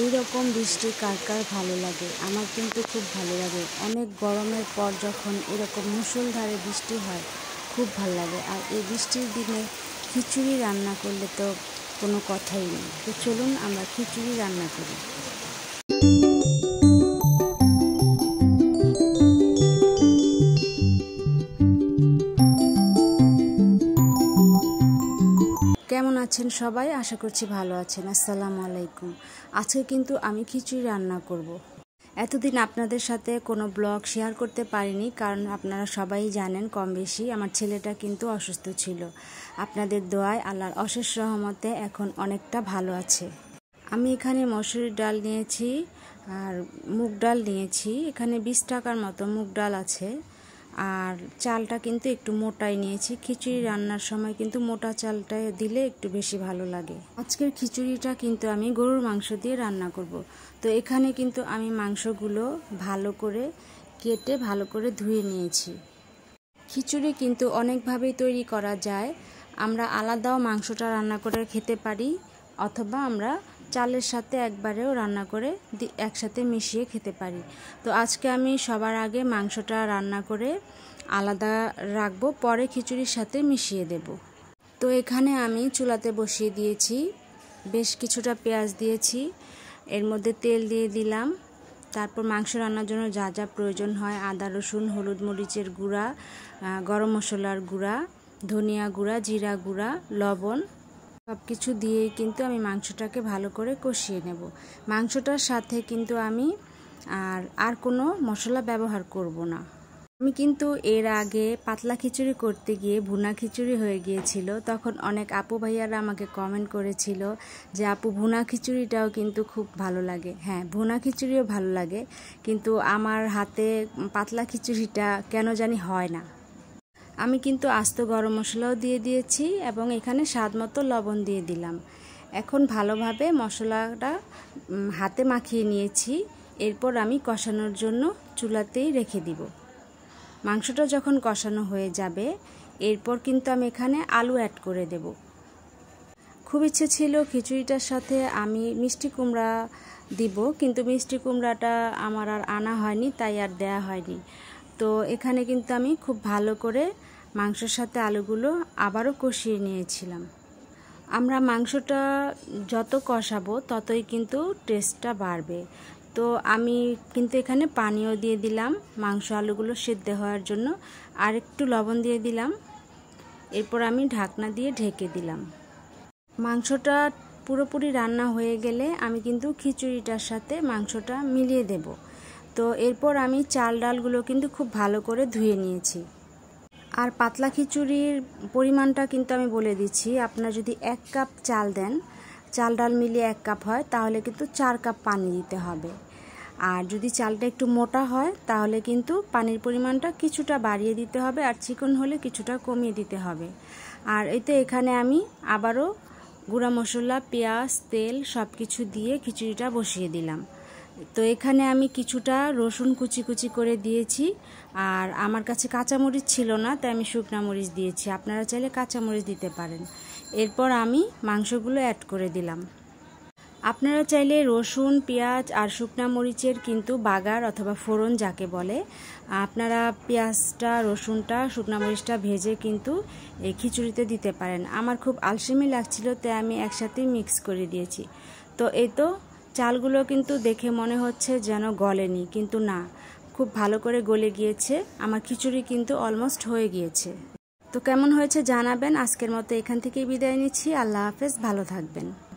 এই রকম বৃষ্টি কার কার ভালো লাগে আমার কিন্তু খুব ভালো লাগে অনেক গরমের পর যখন এরকম মুসলধারে বৃষ্টি হয় খুব ভালো লাগে আর এই বৃষ্টির দিনে খিচুড়ি রান্না করলে তো কোনো কথাই নেই তো চলুন আমরা খিচুড়ি রান্না করি আছেন সবাই আশা করছি ভালো আছেন আসসালামু আলাইকুম আজকে কিন্তু আমি খিচুড়ি রান্না করব। এতদিন আপনাদের সাথে কোনো ব্লগ শেয়ার করতে পারিনি কারণ আপনারা সবাই জানেন কম বেশি আমার ছেলেটা কিন্তু অসুস্থ ছিল আপনাদের দোয়ায় আল্লাহর অশেষ রহমতে এখন অনেকটা ভালো আছে আমি এখানে মসুরির ডাল নিয়েছি আর মুগ ডাল নিয়েছি এখানে বিশ টাকার মতো মুগ ডাল আছে আর চালটা কিন্তু একটু মোটাই নিয়েছি খিচুড়ি রান্নার সময় কিন্তু মোটা চালটা দিলে একটু বেশি ভালো লাগে আজকের খিচুড়িটা কিন্তু আমি গরুর মাংস দিয়ে রান্না করব। তো এখানে কিন্তু আমি মাংসগুলো ভালো করে কেটে ভালো করে ধুয়ে নিয়েছি খিচুড়ি কিন্তু অনেকভাবেই তৈরি করা যায় আমরা আলাদাও মাংসটা রান্না করে খেতে পারি অথবা আমরা চালের সাথে একবারেও রান্না করে একসাথে মিশিয়ে খেতে পারি তো আজকে আমি সবার আগে মাংসটা রান্না করে আলাদা রাখবো পরে খিচুড়ির সাথে মিশিয়ে দেব তো এখানে আমি চুলাতে বসিয়ে দিয়েছি বেশ কিছুটা পেঁয়াজ দিয়েছি এর মধ্যে তেল দিয়ে দিলাম তারপর মাংস রান্নার জন্য যা যা প্রয়োজন হয় আদা রসুন হলুদ মরিচের গুঁড়া গরম মশলার গুঁড়া ধনিয়া গুঁড়া জিরা গুঁড়া লবণ সব কিছু দিয়েই কিন্তু আমি মাংসটাকে ভালো করে কষিয়ে নেব মাংসটার সাথে কিন্তু আমি আর আর কোনো মশলা ব্যবহার করব না আমি কিন্তু এর আগে পাতলা খিচুড়ি করতে গিয়ে ভুনা খিচুড়ি হয়ে গিয়েছিল তখন অনেক আপু ভাইয়ারা আমাকে কমেন্ট করেছিল যে আপু ভুনা খিচুড়িটাও কিন্তু খুব ভালো লাগে হ্যাঁ ভুনা খিচুড়িও ভালো লাগে কিন্তু আমার হাতে পাতলা খিচুড়িটা কেন জানি হয় না আমি কিন্তু আস্ত গরম মশলাও দিয়ে দিয়েছি এবং এখানে স্বাদ মতো লবণ দিয়ে দিলাম এখন ভালোভাবে মশলাটা হাতে মাখিয়ে নিয়েছি এরপর আমি কষানোর জন্য চুলাতেই রেখে দিব মাংসটা যখন কষানো হয়ে যাবে এরপর কিন্তু আমি এখানে আলু অ্যাড করে দেব খুব ইচ্ছে ছিল খিচুড়িটার সাথে আমি মিষ্টি কুমড়া দিব কিন্তু মিষ্টি কুমড়াটা আমার আর আনা হয়নি তাই আর দেয়া হয়নি তো এখানে কিন্তু আমি খুব ভালো করে মাংসের সাথে আলুগুলো আবারও কষিয়ে নিয়েছিলাম আমরা মাংসটা যত কষাবো ততই কিন্তু টেস্টটা বাড়বে তো আমি কিন্তু এখানে পানিও দিয়ে দিলাম মাংস আলুগুলো সেদ্ধ হওয়ার জন্য আর একটু লবণ দিয়ে দিলাম এরপর আমি ঢাকনা দিয়ে ঢেকে দিলাম মাংসটা পুরোপুরি রান্না হয়ে গেলে আমি কিন্তু খিচুড়িটার সাথে মাংসটা মিলিয়ে দেব তো এরপর আমি চাল ডালগুলো কিন্তু খুব ভালো করে ধুয়ে নিয়েছি আর পাতলা খিচুড়ির পরিমাণটা কিন্তু আমি বলে দিচ্ছি আপনার যদি এক কাপ চাল দেন চাল ডাল মিলিয়ে এক কাপ হয় তাহলে কিন্তু চার কাপ পানি দিতে হবে আর যদি চালটা একটু মোটা হয় তাহলে কিন্তু পানির পরিমাণটা কিছুটা বাড়িয়ে দিতে হবে আর চিকন হলে কিছুটা কমিয়ে দিতে হবে আর এতে এখানে আমি আবারও গুঁড়া মশলা পেঁয়াজ তেল সব কিছু দিয়ে খিচুড়িটা বসিয়ে দিলাম তো এখানে আমি কিছুটা রসুন কুচি কুচি করে দিয়েছি আর আমার কাছে কাঁচামরিচ ছিল না তাই আমি শুকনা মরিচ দিয়েছি আপনারা চাইলে কাঁচামরিচ দিতে পারেন এরপর আমি মাংসগুলো অ্যাড করে দিলাম আপনারা চাইলে রসুন পেঁয়াজ আর শুকনা মরিচের কিন্তু বাগার অথবা ফোড়ন যাকে বলে আপনারা পেঁয়াজটা রসুনটা শুকনা মরিচটা ভেজে কিন্তু এই খিচুড়িতে দিতে পারেন আমার খুব আলসেমি লাগছিল তাই আমি একসাথে মিক্স করে দিয়েছি তো এই তো চালগুলো কিন্তু দেখে মনে হচ্ছে যেন গলেনি কিন্তু না খুব ভালো করে গলে গিয়েছে আমার খিচুড়ি কিন্তু অলমোস্ট হয়ে গিয়েছে তো কেমন হয়েছে জানাবেন আজকের মতো এখান থেকেই বিদায় নিচ্ছি আল্লাহ হাফেজ ভালো থাকবেন